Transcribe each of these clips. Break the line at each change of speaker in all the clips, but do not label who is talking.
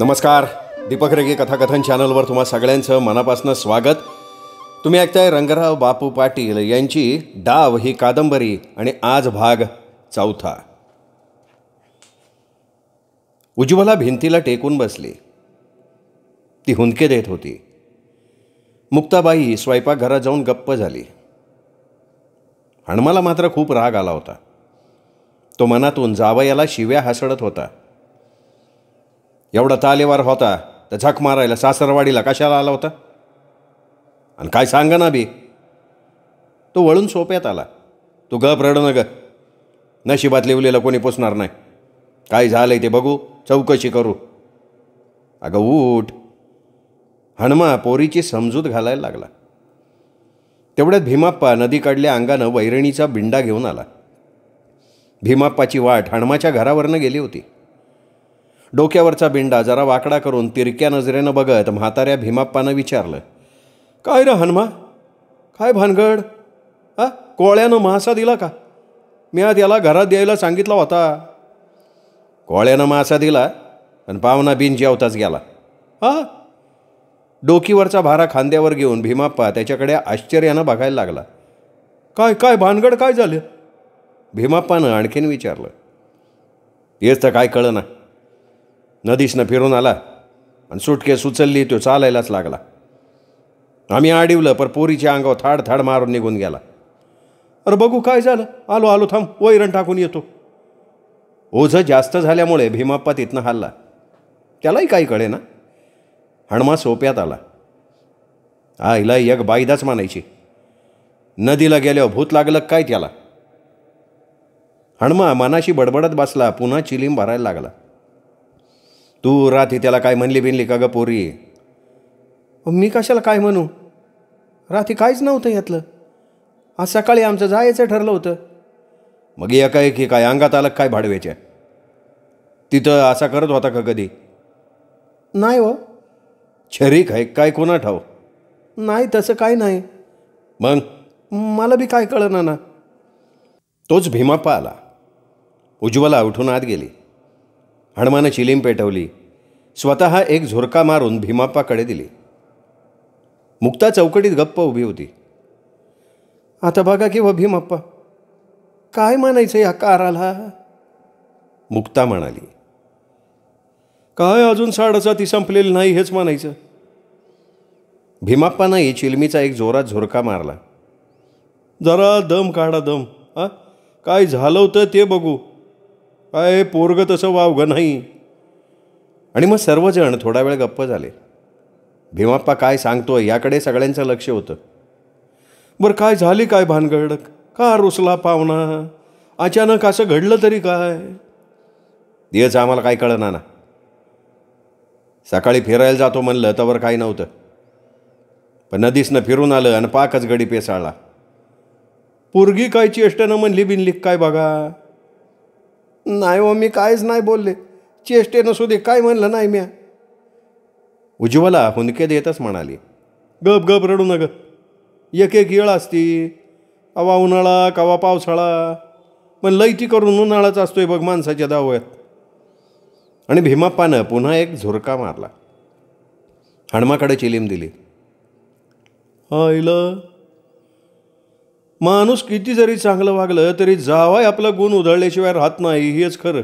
नमस्कार दीपक रेगे कथाकथन चॅनलवर तुम्हा सगळ्यांचं मनापासून स्वागत तुम्ही ऐकताय रंगराव बापू पाटील यांची डाव ही कादंबरी आणि आज भाग चौथा उज्ज्वला भिंतीला टेकून बसली ती हुंदके देत होती मुक्ताबाई स्वयंपाकघरात जाऊन गप्प झाली हणमाला मात्र खूप राग आला होता तो मनातून जावयाला शिव्या हसडत होता एवढा तालेवार होता तर झक मारायला सासरवाडीला कशाला आला होता आणि काय सांगा ना बी तो वळून सोप्यात आला तू गप रड न ग नशिबात लिवलेलं कोणी पोचणार नाही काय झालंय ते बघू चौकशी करू अगं उठ हनुमा पोरीची समजूत घालायला लागला तेवढ्यात भीमाप्पा नदीकडल्या अंगानं वैरणीचा बिंडा घेऊन आला भीमाप्पाची वाट हनुमाच्या घरावरनं गेली होती डोक्यावरचा बिंडा जरा वाकडा करून तिरक्या नजरेनं बघत म्हाताऱ्या भीमाप्पानं विचारलं काय रे हनुमा काय भानगड हा कोळ्यानं मासा दिला का मी आज याला घरात द्यायला सांगितला होता कोळ्यानं मासा दिला पण पाहुणा बिन जेवताच गेला हा डोकीवरचा भारा खांद्यावर घेऊन भीमाप्पा त्याच्याकडे आश्चर्यानं बघायला लागला काय काय भानगड काय झालं भीमाप्पानं आणखीन विचारलं तेच तर काय कळं ना नदीसनं फिरून आला आणि सुटकेस उचलली तो चालायलाच लागला आम्ही आडिवलं पर पोरीच्या अंगावर थाड थाड मारून निघून गेला अरे बघू काय झालं आलो आलो थांब वैरण टाकून येतो ओझं जास्त झाल्यामुळे भीमाप्पा तिथनं हल्ला त्यालाही काही कळे ना हणमा सोप्यात आला आईला यग बाईदाच मानायची नदीला गेल्यावर भूत लागलं काय त्याला हणमा मनाशी बडबडत बसला पुन्हा चिलीम भरायला लागला तू राती त्याला काय म्हणली बिनली का ग पोरी मी कशाला काय म्हणू राती काहीच नव्हतं यातलं आज सकाळी आमचं जायचं ठरलं होतं मग या काय की काय अंगात आलं काय भाडव्याच्या तिथं असा करत होता का कधी नाही हो छरी आहे काय कोणा ठाव नाही तसं काय नाही मग मला बी काय कळना ना तोच भीमाप्पा आला उज्ज्वला उठून आत गेली हनुमानं चिलीम पेटवली स्वतः एक झुरका मारून भीमाप्पाकडे दिली मुक्ता चौकटीत गप्प उभी होती आता बघा की व हो भीमाप्पा काय म्हणायचं या काराला मुक्ता म्हणाली काय अजून ती संपलेली नाही हेच म्हणायचं भीमाप्पानाही चिलमीचा एक जोरात झुरका मारला जरा दम काढा दम आ काय झालं होतं ते बघू काय पोरगं तसं वावगं नाही आणि मग सर्वजण थोडा वेळ गप्प झाले भीमाप्पा काय सांगतोय याकडे सगळ्यांचं लक्ष होतं बरं काय झाली काय भानगड का रुसला पाहुणा अचानक असं घडलं तरी काय दिवस आम्हाला काय कळना ना सकाळी फिरायला जातो म्हणलं तवर काही नव्हतं पण नदीसनं फिरून आलं आणि पाकच गडी पेसाळला पोरगी काय चेष्टनं म्हणली बिनली काय बघा नाही हो मी कायच नाही बोलले चेष्टे नसू दे काय म्हणलं नाही म्या उज्ज्वला हुंदके देतच म्हणाली गप गप रडू नग एक एक येळ असती अवा उन्हाळा कवा पावसाळा पण लयटी करून उन्हाळाच असतोय बघ माणसाच्या दावयात आणि भीमाप्पानं पुन्हा एक झुरका मारला हणमाकडे चिलीम दिली आईला माणूस किती जरी चांगलं वागलं तरी जावाय आपला गुण उधळल्याशिवाय राहत नाही हेच खरं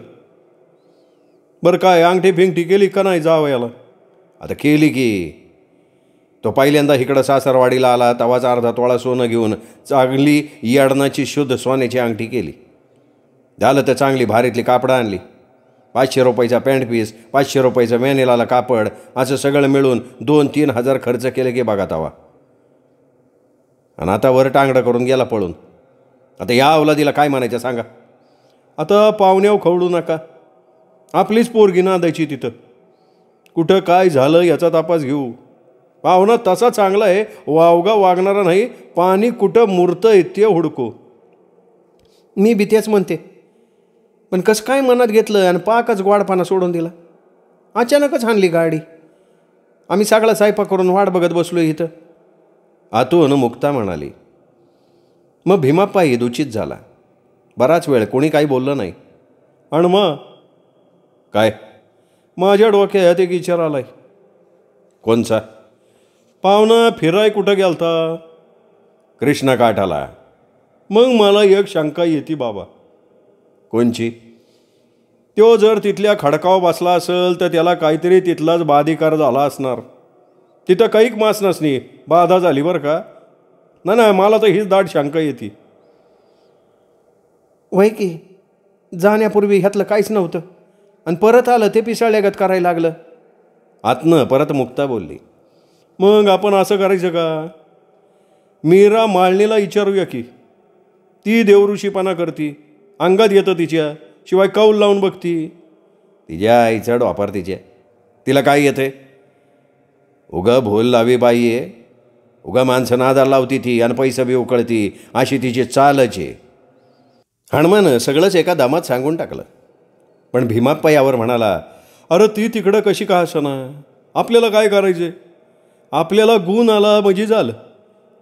बरं काय अंगठी फिंगठी केली का नाही याला आता केली की तो पहिल्यांदा इकडं सासरवाडीला आला तवाच अर्धा तोळा सोनं घेऊन चांगली याडनाची शुद्ध सोन्याची अंगठी केली झालं तर चांगली भारीतली कापडं आणली पाचशे रुपयाचा पॅन्ट पीस पाचशे रुपयाचा मॅनेलाला कापड असं सगळं मिळून दोन तीन हजार खर्च केले की बघा तवा आणि आता वर टांगडा करून गेला पळून आता या अवलादीला काय म्हणायचं सांगा आता पाहुण्याव खवडू नका आपलीच पोरगी ना द्यायची तिथं कुठं काय झालं याचा तपास घेऊ पाहुणा तसा चांगला आहे वावगा वागणारा नाही पाणी कुठं मुरतं येते हुडकू मी बी तेच म्हणते पण कसं काय मनात घेतलं आणि पाकच गोडपाना सोडून दिला अचानकच आणली गाडी आम्ही सगळा सायपा करून वाट बघत बसलो इथं आतून मुक्ता म्हणाली मग भीमाप्पाही दुचित झाला बराच वेळ कोणी काही बोललं नाही आणि मग काय माझ्या डोक्यात एक विचार आलाय कोणचा पाहुणा फिराय कुठं गेलता काठाला मग मला एक शंका येते बाबा कोणची तो जर तिथल्या खडकाव बसला असेल तर त्याला काहीतरी तिथलाच बाधिकार झाला असणार तिथं काहीक मास नसनी बाधा झाली बरं का नाही नाही मला तर हीच दाट शंका येते वय की जाण्यापूर्वी ह्यातलं काहीच नव्हतं आणि परत आलं ते पिसाळ्यागत करायला लागलं आतनं परत मुक्ता बोलली मग आपण असं करायचं का मीरा माळणीला विचारूया की ती देवऋषीपणा करती अंगात येतं तिच्या शिवाय कौल लावून बघती तिच्या आईचा डॉपर तिच्या तिला काय येते उगं भोल लावी बाई आहे उगा माणसं नादार लावती ती आणि पैसा बी उकळती अशी तिची चालच आहे हनुमानं सगळंच एका दामात सांगून टाकलं पण भीमाप्पा यावर म्हणाला अरे ती तिकडं कशी का ना आपल्याला काय करायचे आपल्याला गुण आला म्हणजे झालं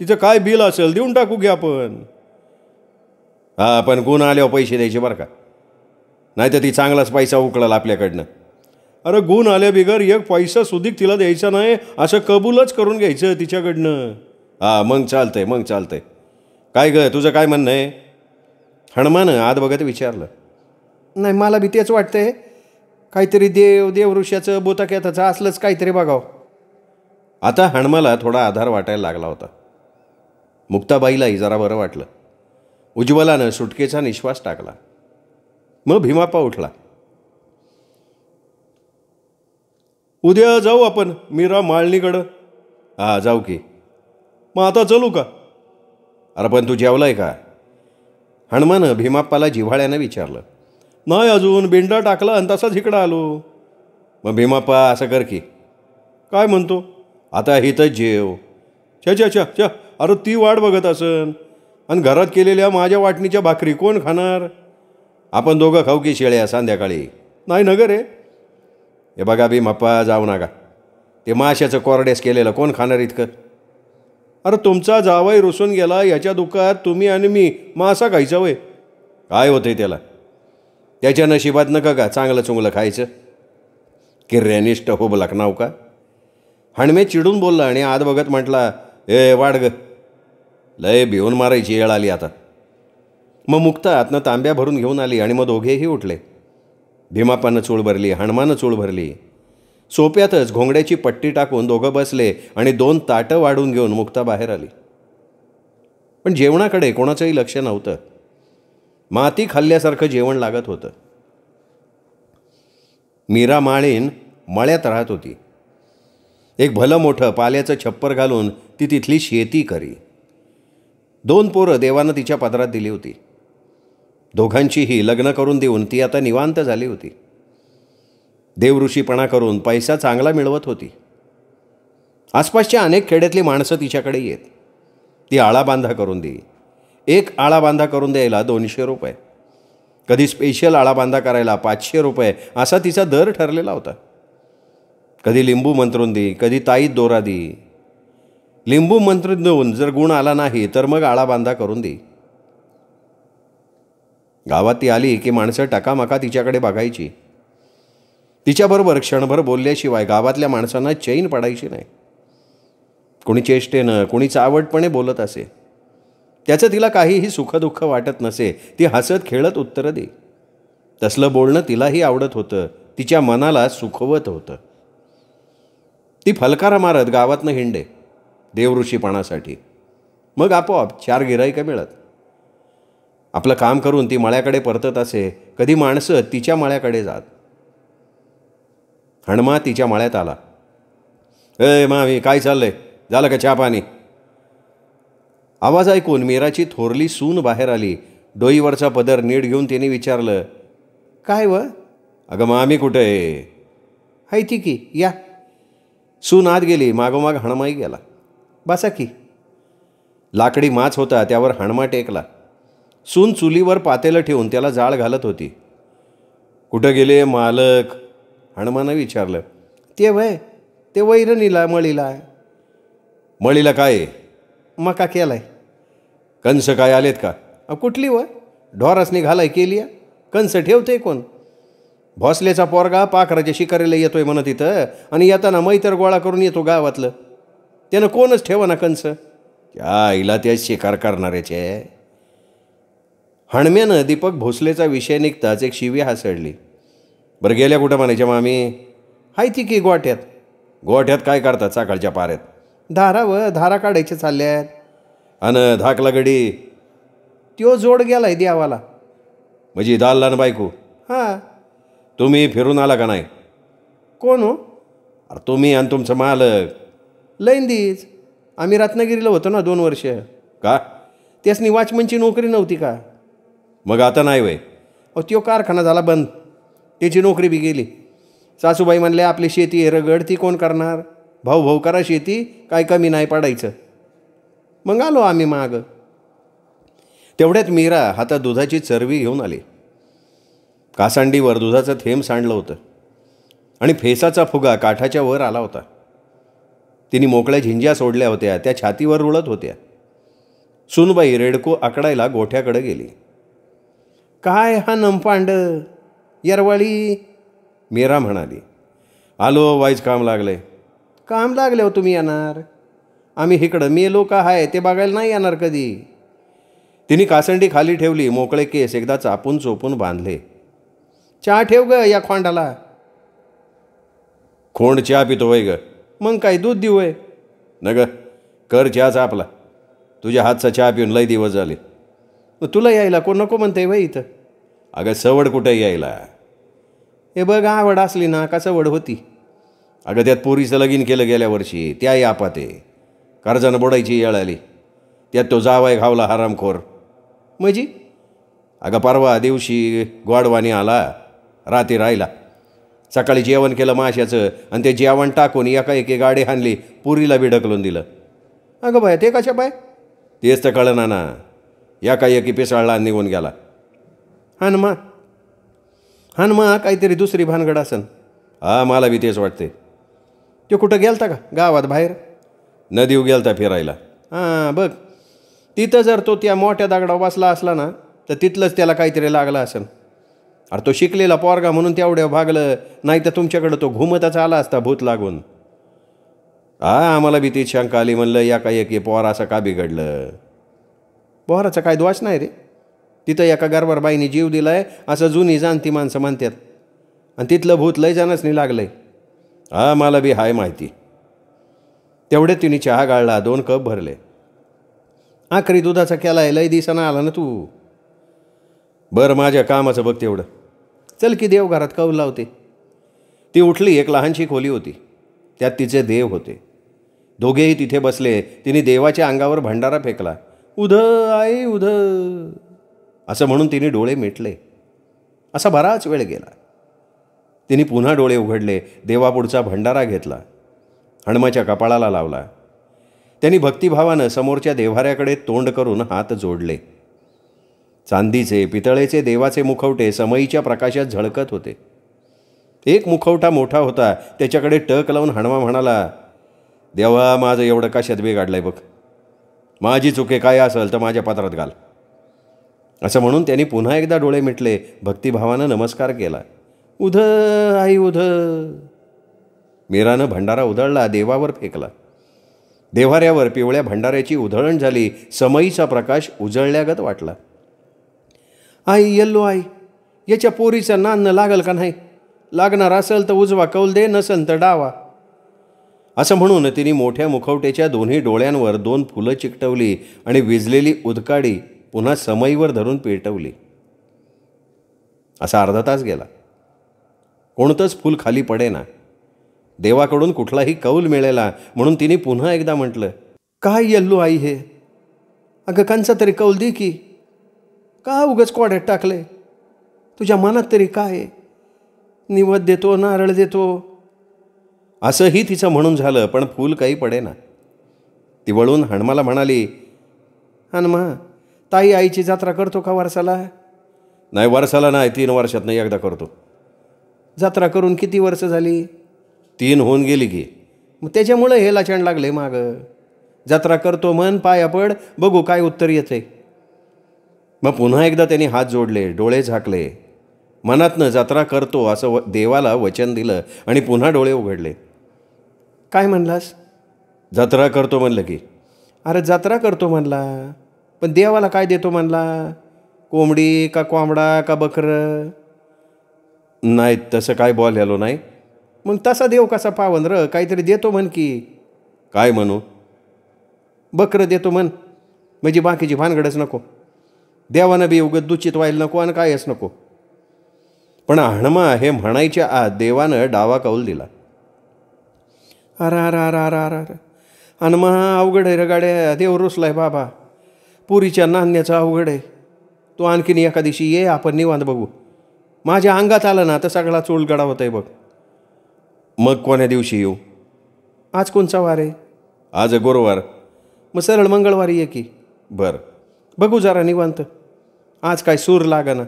तिचं काय बिल असेल देऊन टाकू घ्या आपण हा पण गुण आल्यावर पैसे द्यायचे बरं का नाही तर ती चांगलाच पैसा उकळाला आपल्याकडनं अरे गुण बिगर एक पैसा सुधीक तिला द्यायचा नाही असं कबूलच करून घ्यायचं तिच्याकडनं हां मग चालतंय मग चालतंय काय ग तुझं काय म्हणणं आहे हनुमानं आत बघत विचारलं नाही मला बी तेच वाटतंय काहीतरी देव देवऋष्याचं बोताक्याताचं असलंच काहीतरी बघावं आता हणमाला थोडा आधार वाटायला लागला होता मुक्ताबाईलाही जरा बरं वाटलं उज्ज्वलानं सुटकेचा निश्वास टाकला मग भीमापा उठला उद्या जाऊ आपण मीरा माळणीकडं हां जाऊ की मग आता चलू का अरे पण तू जेवलाय का हनुमानं भीमाप्पाला जिव्हाळ्यानं विचारलं नाही अजून बिंडा टाकला आणि तसाच इकडं आलो मग भीमाप्पा असं कर की काय म्हणतो आता तर जेव छ छ छ छ अरे ती वाट बघत असन आणि घरात केलेल्या माझ्या वाटणीच्या भाकरी कोण खाणार आपण दोघं खाऊ की शेळ्या संध्याकाळी नाही नगर आहे हे बघा बी मप्पा जाऊ नका ते माशाचं कोरडेस केलेलं कोण खाणार इतकं अरे तुमचा जावाई रुसून गेला याच्या दुःखात तुम्ही आणि मी मासा खायचा वय काय होतंय त्याला त्याच्या नशिबात नका का चांगलं चुंगलं खायचं किर्यानिष्ट हो लखनाव का हणमे चिडून बोलला आणि आत बघत म्हटला ए वाडग ग लय भिवून मारायची येळ आली आता मग मुक्ता आतनं तांब्या भरून घेऊन आली आणि मग दोघेही उठले भीमापानं चूळ भरली हनुमानं चूळ भरली सोप्यातच घोंगड्याची पट्टी टाकून दोघं बसले आणि दोन ताटं वाढून घेऊन मुक्ता बाहेर आली पण जेवणाकडे कोणाचंही लक्ष नव्हतं माती खाल्ल्यासारखं जेवण लागत होतं मीरा माळीन मळ्यात राहत होती एक भलं मोठं पाल्याचं छप्पर घालून ती तिथली शेती करी दोन पोरं देवानं तिच्या पदरात दिली होती दोघांचीही लग्न करून देऊन ती आता निवांत झाली होती देवऋषीपणा करून पैसा चांगला मिळवत होती आसपासच्या अनेक खेड्यातली माणसं तिच्याकडे येत ती आळाबांधा करून देई एक आळाबांधा करून द्यायला दोनशे रुपये कधी स्पेशल आळाबांधा करायला पाचशे रुपये असा तिचा दर ठरलेला होता कधी लिंबू मंत्रून दे कधी ताईत दोरा दे लिंबू मंत्र देऊन जर गुण आला नाही तर मग आळाबांधा करून दे गावात ती आली की माणसं टकामाका तिच्याकडे बघायची तिच्याबरोबर क्षणभर बोलल्याशिवाय गावातल्या माणसांना चैन पडायची नाही कोणी चेष्टेनं कोणीच चावटपणे बोलत असे त्याचं तिला काहीही सुखदुःख वाटत नसे ती हसत खेळत उत्तरं दे तसलं बोलणं तिलाही आवडत होतं तिच्या मनाला सुखवत होतं ती फलकारा मारत गावातनं हिंडे देवऋषीपणासाठी मग आपोआप चार गिराईका मिळत आपलं काम करून ती मळ्याकडे परतत असे कधी माणसं तिच्या मळ्याकडे जात हणमा तिच्या मळ्यात आला ए मावी काय चाललंय झालं का चहा आवाज ऐकून मीराची थोरली सून बाहेर आली डोईवरचा पदर नीट घेऊन तिने विचारलं काय व अगं मामी कुठं आहे हाय ती की या सून आत गेली मागोमाग हणमाई गेला बासा की लाकडी माच होता त्यावर हणमा टेकला सून चुलीवर पातेलं ठेवून त्याला जाळ घालत होती कुठं गेले मालक हनुमानं विचारलं ते वय ते वैरणीला मळीला मळीला काय मका केलाय कंस काय आलेत का कुठली वय ढोरासनी घालाय केली कंस ठेवते कोण भोसलेचा पोरगा पाखराच्या शिकारीला येतोय म्हणत तिथं आणि येताना मैतर गोळा करून येतो गावातलं त्यानं कोणच ठेवा ना कंस त्या आईला त्या शिकार करणाऱ्याचे हणम्यानं दीपक भोसलेचा विषय निघताच एक शिवी हासडली बरं गेल्या कुठं म्हणायच्या मामी हाय ती की गोठ्यात गोठ्यात काय करतात साखळच्या पाऱ्यात धारा व धारा काढायचे चालल्यात आहेत अन धाकला गडी त्यो जोड गेलाय द्यावाला म्हणजे दाल ला बायको हां तुम्ही फिरून आला का नाही कोण हो अरे तुम्ही आणि तुमचं मालक लईन दीच आम्ही रत्नागिरीला होतो ना दोन वर्ष का त्यासनी वाचमनची नोकरी नव्हती का मग आता नाही वय अहो तो कारखाना झाला बंद त्याची नोकरी बी गेली सासूबाई म्हणले आपली शेती रगड ती कोण करणार भाऊ भाऊ करा शेती काय कमी नाही पाडायचं मग आलो आम्ही माग तेवढ्यात मीरा हातात दुधाची चरवी घेऊन आली कासांडीवर दुधाचं थेंब सांडलं होतं आणि फेसाचा फुगा काठाच्या वर आला होता तिने मोकळ्या झिंज्या सोडल्या होत्या त्या छातीवर रुळत होत्या सुनबाई रेडको आकडायला गोठ्याकडे गेली काय हा नमपांड यरवाळी मीरा म्हणाली आलो वाईज काम लागले काम लागले हो तुम्ही येणार आम्ही इकडं मी लोक आहे ते बघायला नाही येणार कधी तिने कासंडी खाली ठेवली मोकळे केस एकदा चापून चोपून बांधले चहा ठेव ग या खोंडाला खोंड चहा पितो वय ग मग काय दूध देऊ आहे न ग कर चहाचा आपला तुझ्या हातचा चहा पिऊन लय दिवस झाले तुला यायला कोण नको म्हणते बाई इथं अगं सवड कुठं यायला हे बघ आवड असली ना का सवड होती अगं त्यात पोरीचं लगीन केलं गेल्या वर्षी त्याही आपाते कर्जानं बोडायची येळ आली त्यात तो जावाय घावला हरामखोर मजी म्हणजे? अगं परवा दिवशी गोडवानी आला राती राहिला सकाळी जेवण केलं माशाचं आणि ते जेवण टाकून एका एके गाडी हाणली पुरीला बी ढकलून दिलं अगं बाय ते कशा बाय तेच तर कळना ना या एकी पिसाळला निघून गेला हनुमा हनुमा काहीतरी दुसरी भानगड असन हा मला बी तेच वाटते ते कुठं गेलता का गावात बाहेर नदीव गेलता फिरायला हां बघ तिथं जर तो त्या मोठ्या दगडा बसला असला ना तर तिथलंच त्याला काहीतरी लागलं असेल अरे तो शिकलेला पोरगा म्हणून तेवढ्या भागलं नाही तर तुमच्याकडं तो घुमतच आला असता भूत लागून हा आम्हाला बी ती शंका आली म्हणलं या काही एक पोर असं का बिघडलं पोहराचा काय द्वास नाही रे तिथं एका गरबार बाईने जीव दिला आहे असं जुनी जाणती माणसं म्हणतात आणि तिथलं भूत लय नाही लागलं आहे हा मला बी हाय माहिती तेवढे तिने चहा गाळला दोन कप भरले आखरी दुधाचा केला आहे लय दिसाना आला ना तू बरं माझ्या कामाचं बघ तेवढं चल की देवघरात कौल लावते ती उठली एक लहानशी खोली होती त्यात तिचे देव होते दोघेही तिथे बसले तिने देवाच्या अंगावर भंडारा फेकला उध आई उध असं म्हणून तिने डोळे मिटले असा बराच वेळ गेला तिने पुन्हा डोळे उघडले देवापुढचा भंडारा घेतला हणमाच्या कपाळाला लावला त्यांनी भक्तिभावानं समोरच्या देव्हाऱ्याकडे तोंड करून हात जोडले चांदीचे पितळेचे देवाचे मुखवटे समईच्या प्रकाशात झळकत होते एक मुखवटा मोठा होता त्याच्याकडे टक लावून हणवा म्हणाला देवा माझं एवढं का शतबे काढलं बघ माझी चुके काय असेल तर माझ्या पात्रात घाल असं म्हणून त्यांनी पुन्हा एकदा डोळे मिटले भक्तिभावानं नमस्कार केला उध आई उध मीरानं भंडारा उधळला देवावर फेकला देव्हाऱ्यावर पिवळ्या भंडाऱ्याची उधळण झाली समईचा प्रकाश उजळल्यागत वाटला आई येल्लो आई याच्या पोरीचं नान लागल का नाही लागणार असेल तर उजवा कौल दे नसेल तर डावा असं म्हणून तिने मोठ्या मुखवट्याच्या दोन्ही डोळ्यांवर दोन फुलं चिकटवली आणि विजलेली उदकाडी पुन्हा समईवर धरून पेटवली असा अर्धा तास गेला कोणतंच फूल खाली पडेना देवाकडून कुठलाही कौल मिळेला म्हणून तिने पुन्हा एकदा म्हटलं काय येल्लो आई हे अगं कांचा तरी कौल दे की का उगच कोड्यात टाकले तुझ्या मनात तरी काय निवद देतो नारळ देतो असंही तिचं म्हणून झालं पण फूल काही पडेना ती वळून हनुमाला म्हणाली हनुमा ताई आईची जत्रा करतो का वर्षाला नाही वर्षाला नाही तीन वर्षात नाही एकदा करतो जत्रा करून किती वर्ष झाली तीन होऊन गेली की मग त्याच्यामुळं हे लाचण लागले माग जत्रा करतो मन पाया पड बघू काय उत्तर येते मग पुन्हा एकदा त्यांनी हात जोडले डोळे झाकले मनातनं जत्रा करतो असं व देवाला वचन दिलं आणि पुन्हा डोळे उघडले काय म्हणलास जत्रा करतो म्हणलं की अरे जत्रा करतो म्हणला पण देवाला काय देतो म्हणला कोंबडी का कोंबडा का बकरं नाही तसं काय बोलायलो नाही मग तसा देव कसा पावन र काहीतरी देतो म्हण की काय म्हणू बकरं देतो म्हण म्हणजे बाकीची भानगडच नको देवानं बी उगत दुचित व्हायला नको आणि कायच नको पण हणमा हे म्हणायच्या आत देवानं डावा कौल दिला अर रा अर अर अर अन महा अवघड आहे र देव रुसलाय बाबा पुरीच्या नान्याचं अवघड आहे तू आणखीन एका दिवशी ये आपण निवांत बघू माझ्या अंगात आलं ना तर सगळा चोल गडा होत आहे बघ मग कोण्या दिवशी येऊ आज कोणचा वार आहे आज गुरुवार मग सरळ मंगळवारी ये की बरं बघू जरा निवांत आज काय सूर लाग ना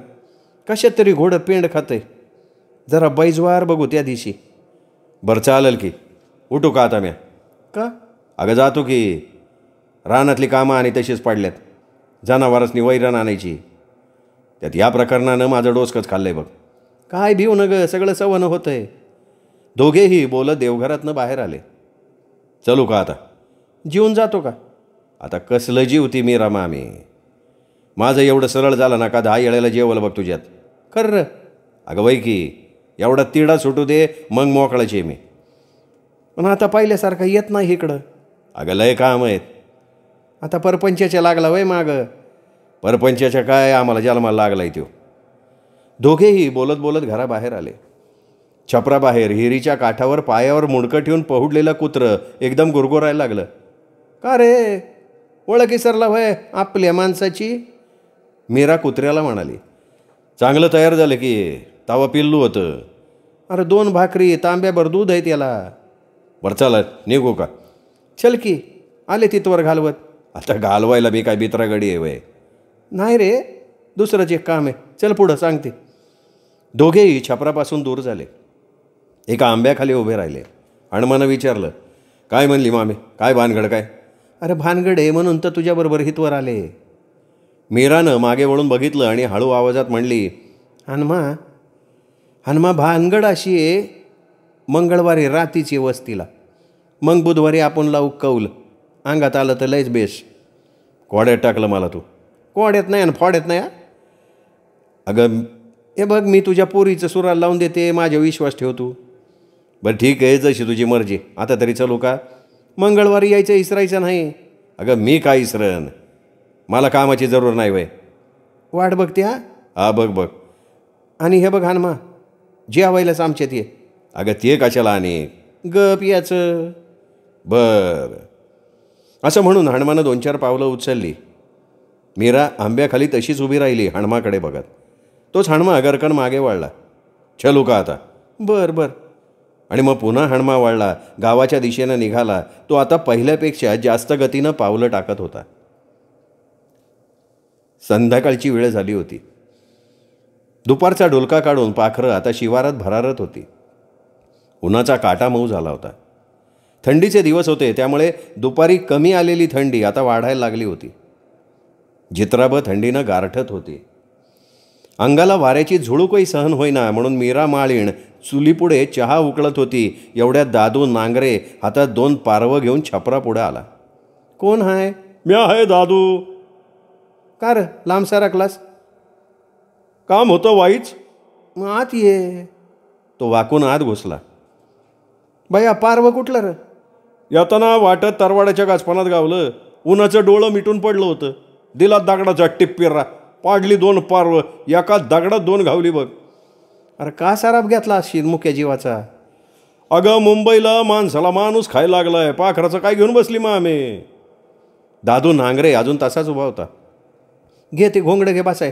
कशात तरी घोडं पेंड खातं जरा बैजवार बघू त्या दिवशी बरं चालेल की उठू का आता मी का अगं जातो की रानातली कामं आणि तशीच पाडल्यात जनावरांनी वैरण आणायची त्यात या प्रकरणानं माझं डोसकच खाल्लं बघ काय भिऊ न गं सगळं सवन होतंय दोघेही बोलत देवघरातनं बाहेर आले चलू का आता जीवून जातो का आता कसलं जीवती मी रामा आम्ही माझं एवढं सरळ झालं ना का दहा येळेला जेवलं बघ तुझ्यात खरं अगं वैकी की एवढा तिढा सुटू दे मग मोकळाची मी पण आता पाहिल्यासारखं येत नाही इकडं अगं लय काम आहेत आता परपंचाच्या लागला वय माग परपंचाच्या काय आम्हाला जन्माला लागला आहे तो दोघेही बोलत बोलत घराबाहेर आले छपराबाहेर हिरीच्या काठावर पायावर मुडकं ठेवून पहुडलेलं कुत्रं एकदम गुरगुरायला लागलं का रे ओळखी सरला वय आपल्या माणसाची मीरा कुत्र्याला म्हणाली चांगलं तयार झालं की तावं पिल्लू होतं अरे दोन भाकरी तांब्याभर दूध आहे त्याला वर चला निघू का चल की आले तिथवर घालवत आता घालवायला मी काय बित्रागडी आहे वय नाही रे दुसरंच एक काम आहे चल पुढं सांगते दोघेही छपरापासून दूर झाले एका आंब्याखाली उभे राहिले अणमानं विचारलं काय म्हणली मामे काय भानगड काय अरे भानगड आहे म्हणून तर तुझ्याबरोबर हितवर आले मीरानं मागे वळून बघितलं आणि हळू आवाजात म्हणली हनुमा हनुमा भानगड अशी आहे मंगळवारी रात्रीची वस्तीला मग बुधवारी आपण लावू कौल अंगात आलं तर लयच बेस कोड्यात टाकलं मला तू कोड्यात नाही आणि फोड्यात नाही अगं हे बघ मी तुझ्या पोरीचं सुरा लावून देते माझ्या विश्वास ठेव तू बरं ठीक आहे जशी तुझी मर्जी आता तरी चलू का मंगळवारी यायचं इसरायचं नाही अगं मी काय इसरन मला कामाची जरूर नाही वय वाट बघते हा हा बघ बघ आणि हे बघ जे आवायलाच आमच्यात ये अगं ते कशाला अनेक गप याचं बर असं म्हणून हणमानं दोन चार पावलं उचलली मीरा आंब्याखाली तशीच उभी राहिली हणमाकडे बघत तोच हणमा अगरकण मागे वाढला चलू का आता बर बर आणि मग पुन्हा हणमा वाढला गावाच्या दिशेनं निघाला तो आता पहिल्यापेक्षा जास्त गतीनं पावलं टाकत होता संध्याकाळची वेळ झाली होती दुपारचा ढोलका काढून पाखरं आता शिवारात भरारत होती उन्हाचा काटा मऊ झाला होता थंडीचे दिवस होते त्यामुळे दुपारी कमी आलेली थंडी आता वाढायला लागली होती जित्राभ थंडीनं गारठत होती अंगाला वाऱ्याची झुळूकही सहन होईना म्हणून मीरा माळीण चुलीपुढे चहा उकळत होती एवढ्यात दादू नांगरे हातात दोन पारवं घेऊन छपरा पुढे आला कोण हाय मी आहे दादू का र लांबसा क्लास काम होतं वाईच मग आत ये तो वाकून आत घुसला भैया पारवं कुठलं र येताना वाटत तरवाड्याच्या गाजपानात गावलं उन्हाचं डोळं मिटून पडलं होतं दिला दगडाचा टिप्पिरा पाडली दोन पारवं एका दगडात दोन घावली बघ अरे का सराब घेतला शिरमुख्या मुख्या जीवाचा अगं मुंबईला माणसाला माणूस खायला लागलाय पाखराचं काय घेऊन बसली मग आम्ही दादू नांगरे अजून तसाच उभा होता घे ते घोंगडं घे बासाय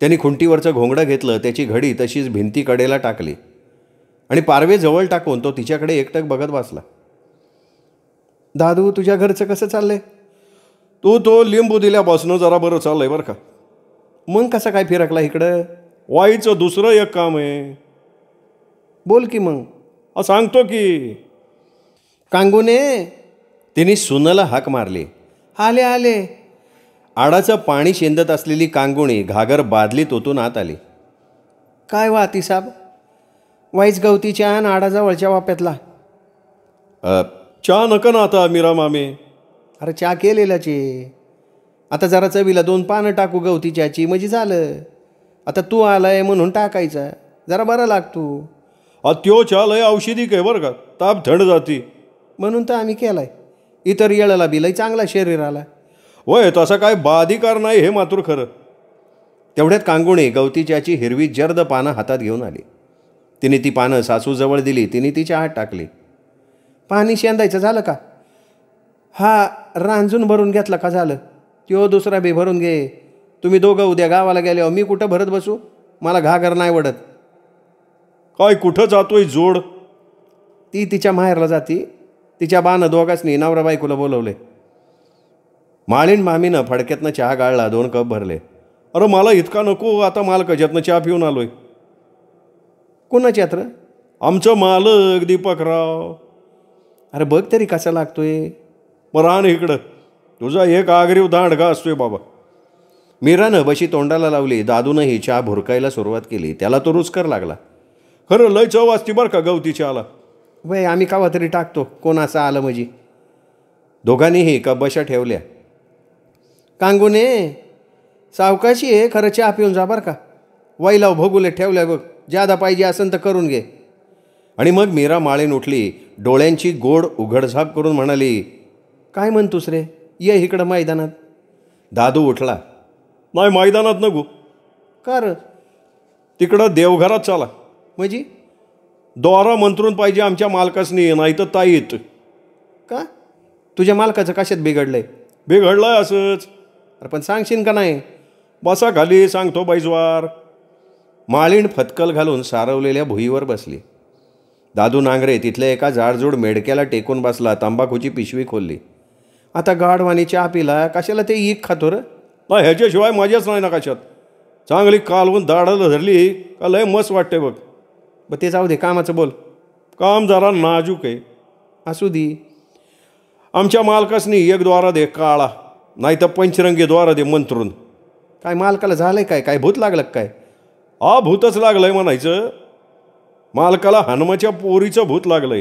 त्यांनी खुंटीवरचं घोंगडं घेतलं त्याची घडी तशीच भिंतीकडेला टाकली आणि पारवे जवळ टाकून तो तिच्याकडे एकटक बघत बसला दादू तुझ्या घरचं कसं चाललंय तू तो लिंबू दिल्या जरा बरं चाललंय बरं का मग कसं काय फिरकला इकडं वाईचं दुसरं एक काम आहे बोल की मग सांगतो की कांगूने तिने सुनला हाक मारली आले आले आडाचं पाणी शेंदत असलेली कांगुणी घागर बादलीत ओतून आत आली काय वा साहेब वाईस गवती गवतीच्या नाडाजवळच्या वाप्यातला चहा नका ना आता मीरा मामे अरे चहा चे आता जरा चवीला दोन पानं टाकू चहाची म्हणजे झालं आता तू आलाय म्हणून टाकायचा जरा बरा लागतो त्यो चहा लय औषधी काय बरं का ताप थंड जाती म्हणून तर आम्ही केलाय इतर येळाला बी लय चांगला आला वय तसा काय बाधिकार नाही हे मातूर खरं तेवढ्यात कांगुणे गवतीच्याची हिरवी जर्द पानं हातात घेऊन आली तिने ती पानं सासूजवळ दिली तिने ती हात टाकली पाणी शेंदायचं झालं का हा रांजून भरून घेतला का झालं त्यो दुसरा बी भरून घे तुम्ही दोघं उद्या गावाला गेले हो, मी कुठं भरत बसू मला घागर नाही वडत काय कुठं जातोय जोड ती तिच्या माहेरला जाती तिच्या बानं दोघाचनी नवरा बायकूला बोलवले माळीन मामीनं फडक्यातनं चहा गाळला दोन कप भरले अरे मला इतका नको आता माल चहा पिऊन आलोय कोणाची यात्रा आमचं मालक दीपकराव अरे बघ तरी कसा लागतोय रान इकडं तुझा एक आगरीव दांडगा असतोय बाबा मीरानं बशी तोंडाला लावली ही चहा भुरकायला सुरुवात केली त्याला तो रुचकर लागला खरं लय चव वाचती बरं का गवती चाला वय आम्ही कावा तरी टाकतो कोण असं आलं म्हणजे दोघांनीही बश्या ठेवल्या कांगुने सावकाशी आहे खरं चहा पिऊन जा बरं का लाव भोगुले ठेवल्या बघ ज्यादा पाहिजे असेल तर करून घे आणि मग मीरा माळेन उठली डोळ्यांची गोड उघडझाप करून म्हणाली काय म्हणतोस रे ये इकडं मैदानात दादू उठला नाही मैदानात नको कर तिकडं देवघरात चाला म्हणजे दोरा मंत्रून पाहिजे आमच्या मालकासनी नाही तर ताईत का तुझ्या मालकाचं कशात बिघडलंय बिघडलंय असंच अरे पण सांगशील का नाही बसा खाली सांगतो बैजवार माळीण फतकल घालून सारवलेल्या भुईवर बसली दादू नांगरे तिथल्या एका जाडजूड मेडक्याला टेकून बसला तंबाखूची पिशवी खोलली आता गाढवानी चहा पिला कशाला ते ईक खातो र ह्याच्याशिवाय मजाच नाही ना कशात चांगली कालवून दाडाला धरली का लय मस्त वाटते बघ ब ते जाऊ दे कामाचं बोल काम जरा नाजूक आहे असू दे आमच्या मालकासनी एक द्वारा दे काळा नाही तर पंचरंगी द्वारा दे मंत्रून काय मालकाला झालं आहे काय काय भूत लागलं काय आ भूतच लागलं म्हणायचं मालकाला हनुमाच्या पोरीचं भूत लागलंय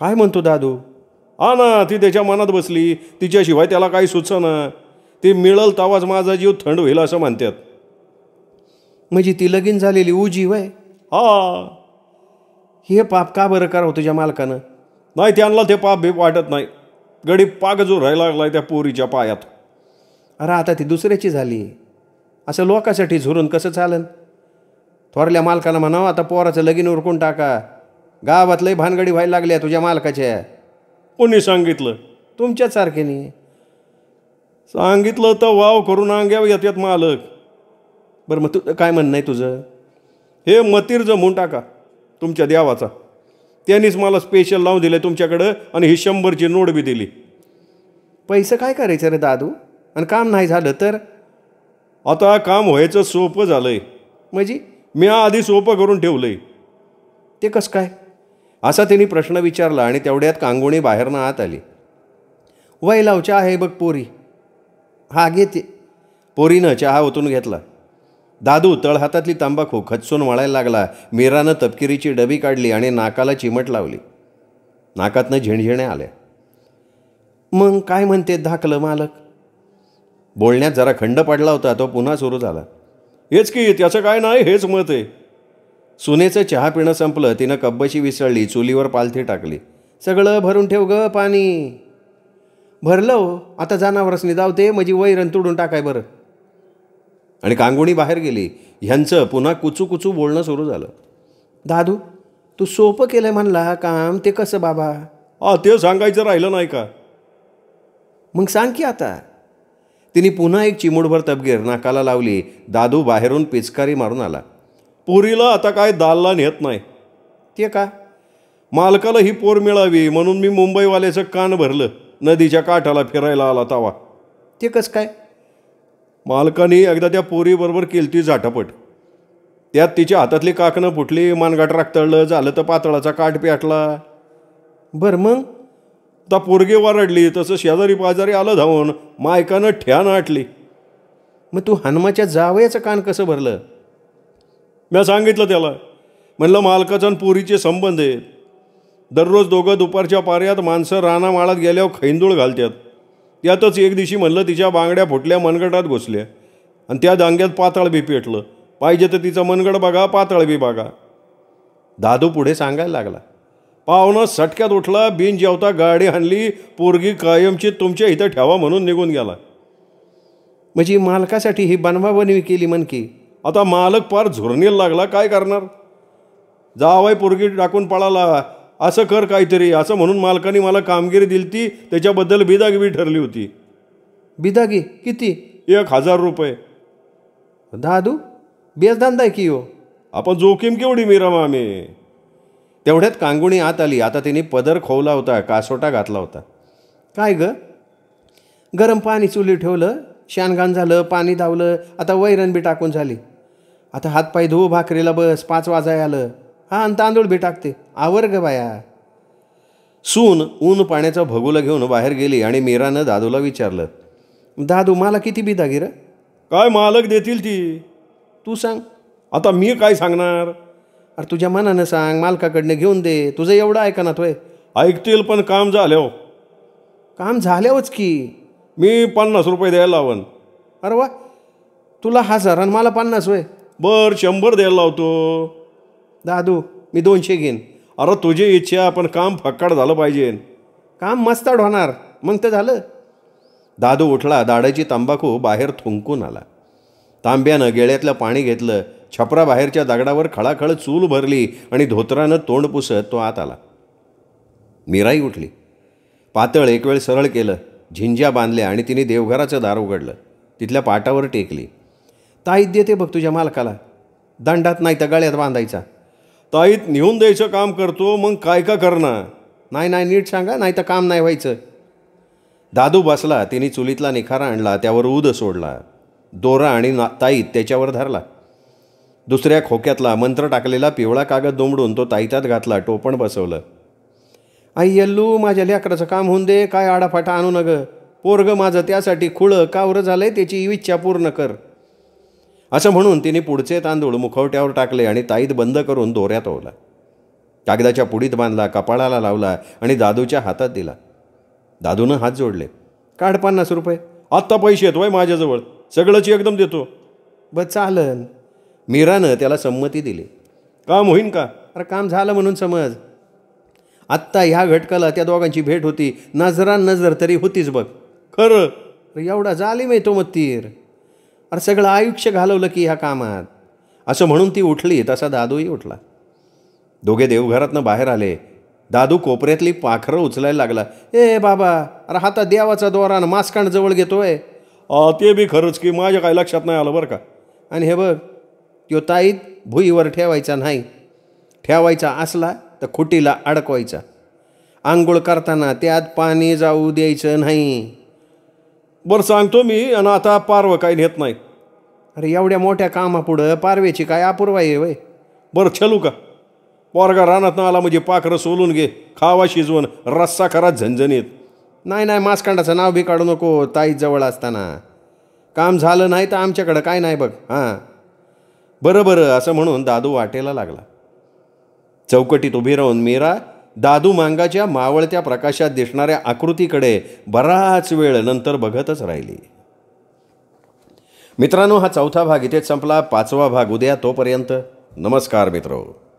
काय म्हणतो दादू आ ना ती त्याच्या मनात बसली तिच्याशिवाय त्याला काही सुचना ती मिळल तवाच माझा जीव थंड होईल असं म्हणतात म्हणजे ती लगीन झालेली जीव आहे हा हे पाप का बरं करावं तुझ्या मालकानं नाही त्यांना ते पाप बीप वाटत नाही गडी पाग जो राहायला लागलाय त्या पोरीच्या पायात अरे आता ती दुसऱ्याची झाली असं लोकासाठी झुरून कसं चालन थोरल्या मालकाला म्हणावं आता पोराचं लगीन उरकून टाका गावातलंही भानगडी व्हायला लागल्या तुझ्या मालकाच्या कोणी सांगितलं सारखेने सांगितलं तर वाव करून अंग्याव येत मालक बरं मग तू काय म्हणणं आहे तुझं हे मतीर जमून टाका तुमच्या देवाचा त्यांनीच मला स्पेशल लावून दिलं तुमच्याकडं आणि ही शंभरची नोट बी दिली पैसे काय करायचं रे दादू आणि काम नाही झालं तर आता काम व्हायचं सोपं झालं आहे म्हणजे मी आधी सोपं करून ठेवलं आहे ते कसं काय असा त्यांनी प्रश्न विचारला आणि तेवढ्यात कांगोणी बाहेरनं आत आली वय लाव चहा आहे बघ पोरी हा घेते पोरीनं चहा ओतून घेतला दादू तळहातातली तंबाखू खचून वळायला लागला मीरानं तपकिरीची डबी काढली आणि नाकाला चिमट लावली नाकातनं झिणझिण्या आल्या मग काय म्हणते धाकलं मालक बोलण्यात जरा खंड पडला होता तो पुन्हा सुरू झाला हेच की त्याचं काय नाही हेच मत आहे सुनेचं चहा पिणं संपलं तिनं कब्बशी विसळली चुलीवर पालथी टाकली सगळं भरून ठेव ग पाणी भरलं हो आता जनावरच ते माझी वैरण तुडून टाकाय बरं आणि कांगुणी बाहेर गेली ह्यांचं पुन्हा कुचू कुचू बोलणं सुरू झालं दादू तू सोपं केलं म्हणला काम ते कसं बाबा आ ते सांगायचं राहिलं नाही का मग सांग की आता तिने पुन्हा एक चिमुडभर तपगीर नाकाला लावली दादू बाहेरून पिचकारी मारून आला पोरीला आता काय दालला नेत नाही ते का मालकाला ही पोर मिळावी म्हणून मी मुंबईवाल्याचं कान भरलं नदीच्या काठाला फिरायला आला तावा ते कसं काय मालकाने एकदा त्या पोरीबरोबर केली ती झाटापट त्यात तिच्या हातातली काकणं फुटली मानगाट राखतळलं झालं तर पातळाचा काठ पेटला बरं मग ता पोरगे वारडली तसं शेजारी पाजारी आलं धावून मायकानं ठ्या आटली मग तू हनुमाच्या जावयाचं कान कसं भरलं मी सांगितलं त्याला म्हणलं मालकाचा आणि पोरीचे संबंध आहेत दररोज दोघं दुपारच्या पाऱ्यात माणसं रानामाळात गेल्यावर खैंदूळ घालतात त्यातच एक दिवशी म्हणलं तिच्या बांगड्या फुटल्या मनगटात घुसल्या आणि त्या दांग्यात पातळ बी पेटलं पाहिजे तर तिचं मनगड बघा पातळ बी बघा दादू पुढे सांगायला लागला पाहुणं सटक्यात उठला बिन जेवता गाडी आणली पोरगी कायमची तुमच्या इथं ठेवा म्हणून निघून गेला म्हणजे मालकासाठी ही बनवी केली म्हणकी आता मालक पार झुरणीला लागला काय करणार जावाय पोरगी टाकून पळाला असं कर काहीतरी असं म्हणून मालकाने मला कामगिरी दिली ती त्याच्याबद्दल बिदागी बी ठरली होती बिदागी किती एक हजार रुपये दादू बेजदांदा की हो आपण जोखीम केवढी मिरामा आम्ही तेवढ्यात कांगुणी आत आली आता तिने पदर खोवला होता कासोटा घातला होता काय ग गरम पाणी चुली ठेवलं शानगान झालं पाणी धावलं आता वैरण बी टाकून झाली आता हातपाय धुवू भाकरीला बस पाच वाजाय आलं हा आणि तांदूळ बी टाकते आवर ग बाया सून ऊन पाण्याचा भगुला घेऊन बाहेर गेली आणि मीरानं दादूला विचारलं दादू मला किती बी दागिर काय मालक देतील ती तू सांग आता मी काय सांगणार अरे तुझ्या मनानं सांग मालकाकडनं घेऊन दे तुझं एवढं ऐका ना ऐकतील पण काम झालं हो. काम झालेवच की मी पन्नास रुपये द्यायला लावन अरे वा तुला हजार आणि मला पन्नास वय बर शंभर द्यायला लावतो दादू मी दोनशे घेईन अरे तुझी इच्छा पण काम फक्काड झालं पाहिजे काम मस्ताड होणार मग ते झालं दादू उठला दाडाची तंबाखू बाहेर थुंकून आला तांब्यानं गेळ्यातलं पाणी घेतलं छपराबाहेरच्या दगडावर खळाखळ चूल भरली आणि धोतरानं तोंड पुसत तो आत आला मीराई उठली पातळ एक वेळ सरळ केलं झिंज्या बांधल्या आणि तिने देवघराचं दार उघडलं तिथल्या पाटावर टेकली ताईत देते बघ तुझ्या मालकाला दंडात नाही तर गळ्यात बांधायचा ताईत नेऊन द्यायचं काम करतो मग काय का करणं नाही नाही नीट सांगा नाही तर काम नाही व्हायचं दादू बसला तिने चुलीतला निखारा आणला त्यावर उद सोडला दोरा आणि ना ताईत त्याच्यावर धरला दुसऱ्या खोक्यातला मंत्र टाकलेला पिवळा कागद दुमडून तो ताईतात घातला टोपण बसवलं आई यल्लू माझ्या लेकराचं काम होऊन दे काय आडाफाटा आणू नग पोरग माझं त्यासाठी खुळं कावर झालंय त्याची इच्छा पूर्ण कर असं म्हणून तिने पुढचे तांदूळ मुखवट्यावर टाकले आणि ताईत बंद करून दोऱ्यात ओवला कागदाच्या पुडीत बांधला कपाळाला लावला आणि दादूच्या हातात दिला दादूनं हात जोडले काढ पन्नास रुपये आत्ता पैसे येतोय माझ्याजवळ सगळंच एकदम देतो ब चालन मीरानं त्याला संमती दिली काम होईन का अरे काम झालं म्हणून समज आत्ता ह्या घटकाला त्या दोघांची भेट होती नजरा नजर तरी होतीच बघ खरं अरे एवढा झाली मी मग तीर अरे सगळं आयुष्य घालवलं की ह्या कामात असं म्हणून ती उठली तसा दादूही उठला दोघे देवघरातनं बाहेर आले दादू कोपऱ्यातली पाखरं उचलायला लागला ए बाबा अरे हाता देवाचा दोरा मास्कांड जवळ घेतोय ते बी खरंच की माझ्या काय लक्षात नाही आलं बरं का आणि हे बघ त्यो ताईत भुईवर ठेवायचा नाही ठेवायचा असला तर खुटीला अडकवायचा आंघोळ करताना त्यात पाणी जाऊ द्यायचं नाही बरं सांगतो मी आणि आता पारवं काही घेत नाही अरे एवढ्या मोठ्या कामापुढं पारवेची काय अपूर्वा आहे वय बरं छलू का पोरगा रानात आला म्हणजे पाखरं सोलून घे खावा शिजवून रस्सा खरा झणझणीत नाही नाही मास्कांडाचं नाव बी काढू नको ताई जवळ असताना काम झालं नाही तर आमच्याकडं काय नाही बघ हां बरं बरं असं म्हणून दादू वाटेला लागला चौकटीत उभी राहून मीरा दादू मांगाच्या मावळत्या प्रकाशात दिसणाऱ्या आकृतीकडे बराच वेळ नंतर बघतच राहिली मित्रांनो हा चौथा भाग इथेच संपला पाचवा भाग उद्या तोपर्यंत नमस्कार मित्रो